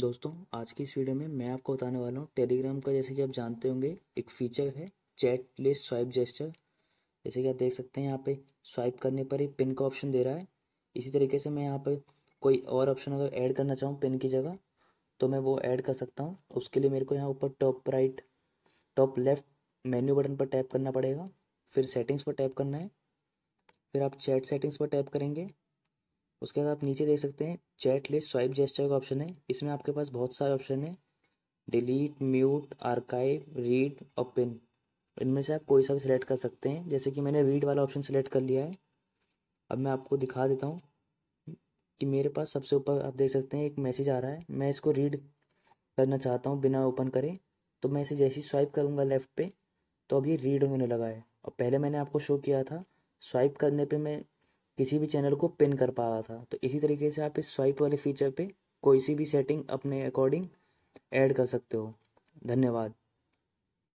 दोस्तों आज की इस वीडियो में मैं आपको बताने वाला हूँ टेलीग्राम का जैसे कि आप जानते होंगे एक फीचर है चैट लिस्ट स्वाइप जेस्टर जैसे कि आप देख सकते हैं यहाँ पे स्वाइप करने पर ही पिन का ऑप्शन दे रहा है इसी तरीके से मैं यहाँ पर कोई और ऑप्शन अगर ऐड करना चाहूँ पिन की जगह तो मैं वो ऐड कर सकता हूँ उसके लिए मेरे को यहाँ ऊपर top right top left menu button पर टैप करना पड़ेगा फिर सेटिंग्स पर टैप करना है फिर आप चैट सेटिंग्स पर टैप करेंगे उसके बाद आप नीचे देख सकते हैं चैट लिस्ट स्वाइप जेस्टर का ऑप्शन है इसमें आपके पास बहुत सारे ऑप्शन है डिलीट म्यूट आर्काइव रीड और पिन इनमें से आप कोई सा भी सिलेक्ट कर सकते हैं जैसे कि मैंने रीड वाला ऑप्शन सिलेक्ट कर लिया है अब मैं आपको दिखा देता हूँ कि मेरे पास सबसे ऊपर आप देख सकते हैं एक मैसेज आ रहा है मैं इसको रीड करना चाहता हूँ बिना ओपन करे तो मैं इसे जैसे ही स्वाइप करूँगा लेफ़्ट पे तो अब ये रीड होने लगा है और पहले मैंने आपको शो किया था स्वाइप करने पे मैं किसी भी चैनल को पिन कर पा रहा था तो इसी तरीके से आप इस स्वाइप वाले फीचर पे कोई सी भी सेटिंग अपने अकॉर्डिंग ऐड कर सकते हो धन्यवाद